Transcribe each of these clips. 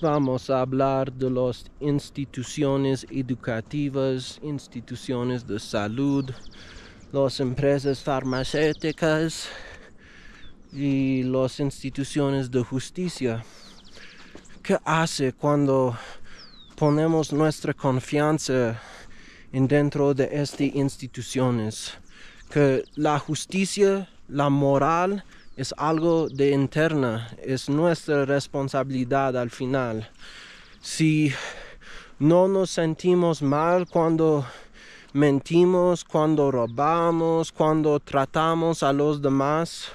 Vamos a hablar de las instituciones educativas, instituciones de salud, las empresas farmacéuticas y las instituciones de justicia. ¿Qué hace cuando ponemos nuestra confianza en dentro de estas instituciones? Que la justicia, la moral, es algo de interna, es nuestra responsabilidad al final. Si no nos sentimos mal cuando mentimos, cuando robamos, cuando tratamos a los demás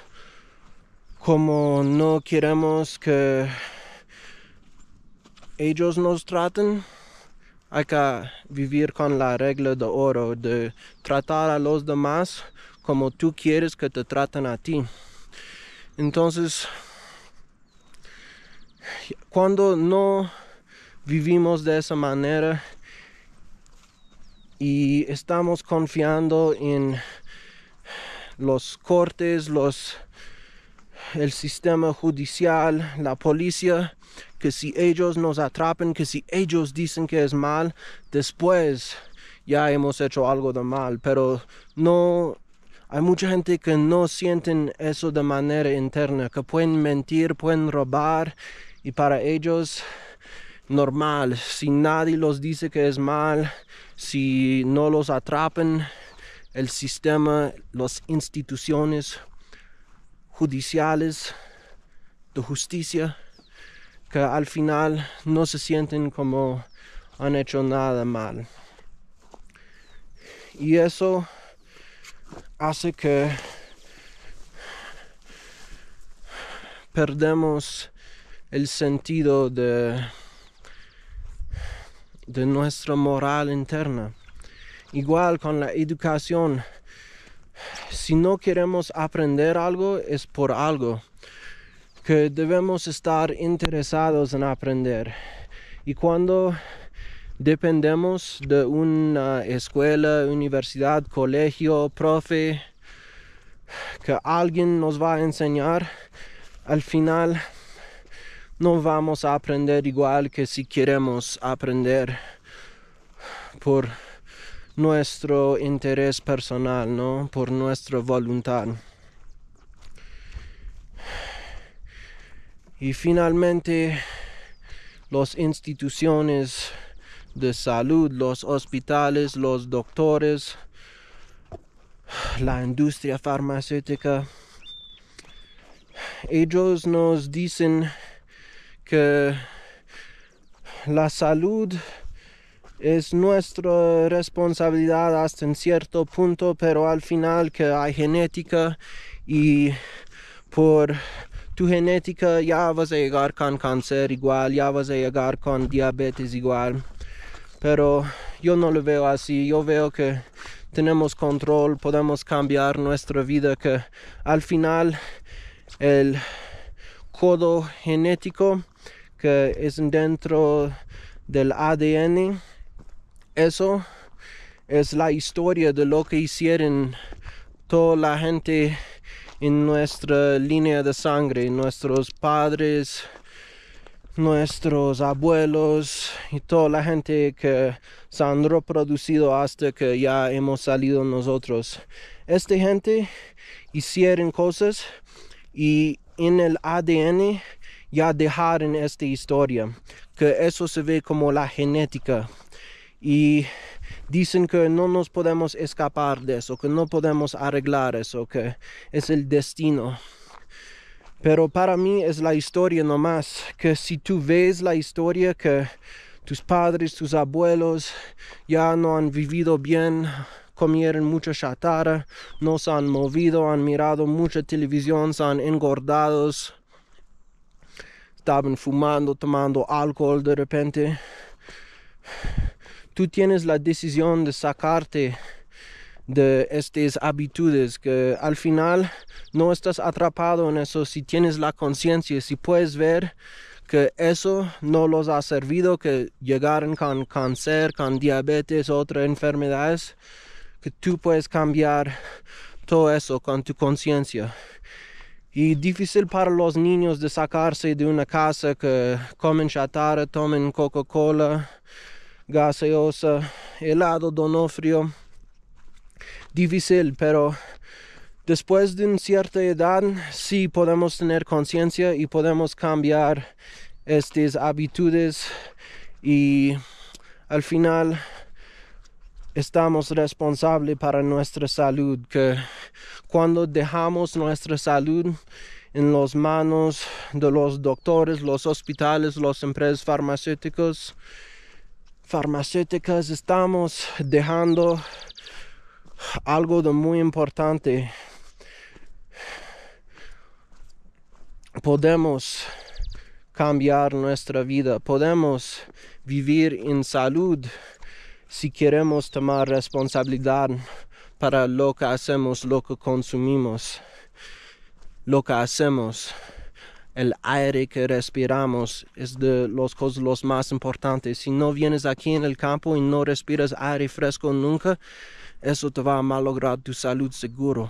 como no queremos que ellos nos traten, hay que vivir con la regla de oro de tratar a los demás como tú quieres que te traten a ti. Entonces, cuando no vivimos de esa manera y estamos confiando en los cortes, los el sistema judicial, la policía, que si ellos nos atrapen, que si ellos dicen que es mal, después ya hemos hecho algo de mal, pero no hay mucha gente que no sienten eso de manera interna, que pueden mentir, pueden robar y para ellos normal. Si nadie los dice que es mal, si no los atrapan, el sistema, las instituciones judiciales de justicia, que al final no se sienten como han hecho nada mal. Y eso hace que perdemos el sentido de, de nuestra moral interna. Igual con la educación, si no queremos aprender algo es por algo que debemos estar interesados en aprender. Y cuando dependemos de una escuela, universidad, colegio, profe, que alguien nos va a enseñar, al final no vamos a aprender igual que si queremos aprender por nuestro interés personal, ¿no? Por nuestra voluntad. Y finalmente, las instituciones de salud, los hospitales, los doctores, la industria farmacéutica. Ellos nos dicen que la salud es nuestra responsabilidad hasta en cierto punto, pero al final que hay genética y por tu genética ya vas a llegar con cáncer igual, ya vas a llegar con diabetes igual pero yo no lo veo así, yo veo que tenemos control, podemos cambiar nuestra vida, que al final el codo genético que es dentro del ADN, eso es la historia de lo que hicieron toda la gente en nuestra línea de sangre, nuestros padres, nuestros abuelos y toda la gente que se han reproducido hasta que ya hemos salido nosotros. Esta gente hicieron cosas y en el ADN ya dejaron esta historia, que eso se ve como la genética. Y dicen que no nos podemos escapar de eso, que no podemos arreglar eso, que es el destino. Pero para mí es la historia nomás, que si tú ves la historia que tus padres, tus abuelos ya no han vivido bien, comieron mucha chatarra, no se han movido, han mirado mucha televisión, se han engordado, estaban fumando, tomando alcohol de repente. Tú tienes la decisión de sacarte de estas habitudes, que al final no estás atrapado en eso si tienes la conciencia, si puedes ver que eso no los ha servido, que llegaron con cáncer, con diabetes, otras enfermedades, que tú puedes cambiar todo eso con tu conciencia. Y difícil para los niños de sacarse de una casa que comen chatarra, tomen Coca-Cola, gaseosa, helado, donofrio difícil, pero después de una cierta edad sí podemos tener conciencia y podemos cambiar estas habitudes y al final estamos responsables para nuestra salud, que cuando dejamos nuestra salud en las manos de los doctores, los hospitales, las empresas farmacéuticas, farmacéuticas, estamos dejando algo de muy importante. Podemos cambiar nuestra vida, podemos vivir en salud si queremos tomar responsabilidad para lo que hacemos, lo que consumimos, lo que hacemos. El aire que respiramos es de las cosas los más importantes. Si no vienes aquí en el campo y no respiras aire fresco nunca, Eso te va a malograr tu salud seguro.